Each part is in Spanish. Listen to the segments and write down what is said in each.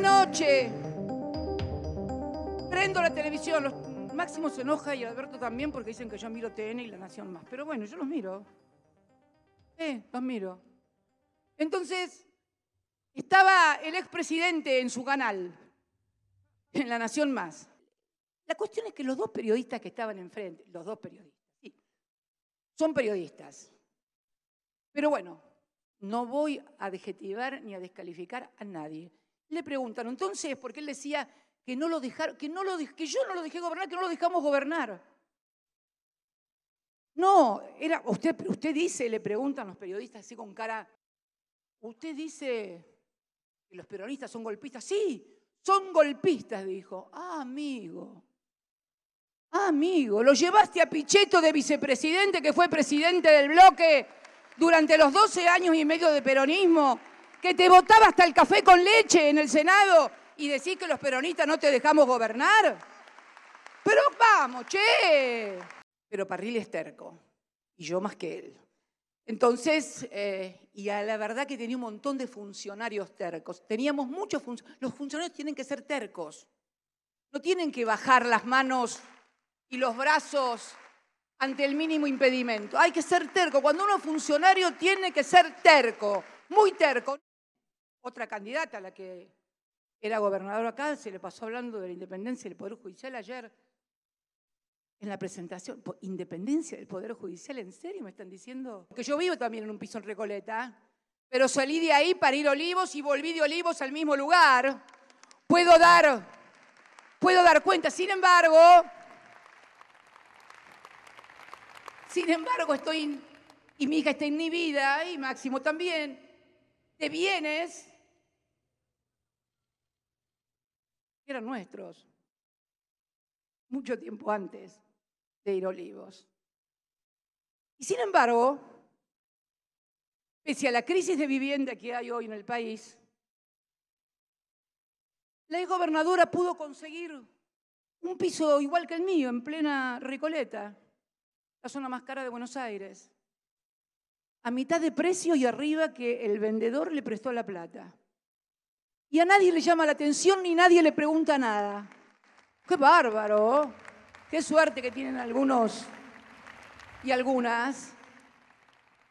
noche prendo la televisión. Máximo se enoja y Alberto también porque dicen que yo miro TN y La Nación más. Pero bueno, yo los miro. Eh, los miro. Entonces, estaba el expresidente en su canal, en La Nación más. La cuestión es que los dos periodistas que estaban enfrente, los dos periodistas, sí, son periodistas. Pero bueno, no voy a adjetivar ni a descalificar a nadie. Le preguntan, entonces, porque él decía que, no lo dejaron, que, no lo, que yo no lo dejé gobernar, que no lo dejamos gobernar. No, era, usted, usted dice, le preguntan los periodistas así con cara, usted dice que los peronistas son golpistas. Sí, son golpistas, dijo. Ah, amigo. Ah, amigo, lo llevaste a Pichetto de vicepresidente, que fue presidente del bloque durante los 12 años y medio de peronismo, que te votaba hasta el café con leche en el Senado y decís que los peronistas no te dejamos gobernar? Pero vamos, che. Pero Parril es terco, y yo más que él. Entonces, eh, y a la verdad que tenía un montón de funcionarios tercos. Teníamos muchos funcionarios. Los funcionarios tienen que ser tercos. No tienen que bajar las manos y los brazos ante el mínimo impedimento. Hay que ser terco. Cuando uno es funcionario tiene que ser terco, muy terco otra candidata, la que era gobernadora acá, se le pasó hablando de la independencia del Poder Judicial ayer en la presentación. ¿Independencia del Poder Judicial? ¿En serio me están diciendo? Que yo vivo también en un piso en Recoleta, pero salí de ahí para ir a Olivos y volví de Olivos al mismo lugar. Puedo dar, puedo dar cuenta. Sin embargo, sin embargo, estoy, y mi hija está inhibida, y Máximo también, Te vienes... eran nuestros, mucho tiempo antes de ir Olivos. Y sin embargo, pese a la crisis de vivienda que hay hoy en el país, la gobernadora pudo conseguir un piso igual que el mío, en plena Recoleta, la zona más cara de Buenos Aires, a mitad de precio y arriba que el vendedor le prestó la plata. Y a nadie le llama la atención ni nadie le pregunta nada. ¡Qué bárbaro! ¡Qué suerte que tienen algunos y algunas!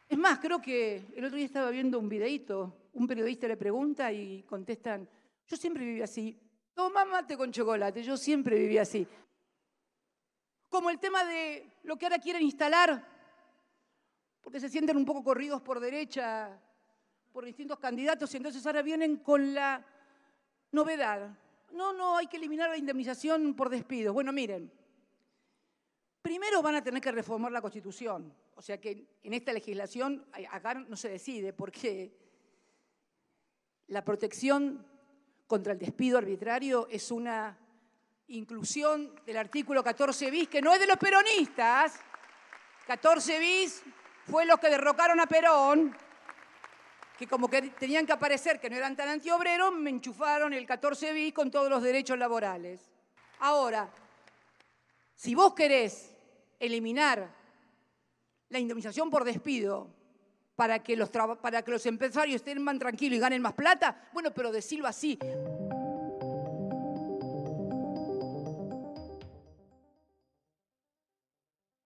Es más, creo que el otro día estaba viendo un videíto, un periodista le pregunta y contestan, yo siempre viví así, toma mate con chocolate, yo siempre viví así. Como el tema de lo que ahora quieren instalar, porque se sienten un poco corridos por derecha por distintos candidatos, y entonces ahora vienen con la novedad. No, no, hay que eliminar la indemnización por despidos. Bueno, miren, primero van a tener que reformar la Constitución. O sea que en esta legislación eh, acá no se decide porque la protección contra el despido arbitrario es una inclusión del artículo 14 bis, que no es de los peronistas. 14 bis fue los que derrocaron a Perón que como que tenían que aparecer que no eran tan antiobreros, me enchufaron el 14 bis con todos los derechos laborales. Ahora, si vos querés eliminar la indemnización por despido para que los, para que los empresarios estén más tranquilos y ganen más plata, bueno, pero decirlo así.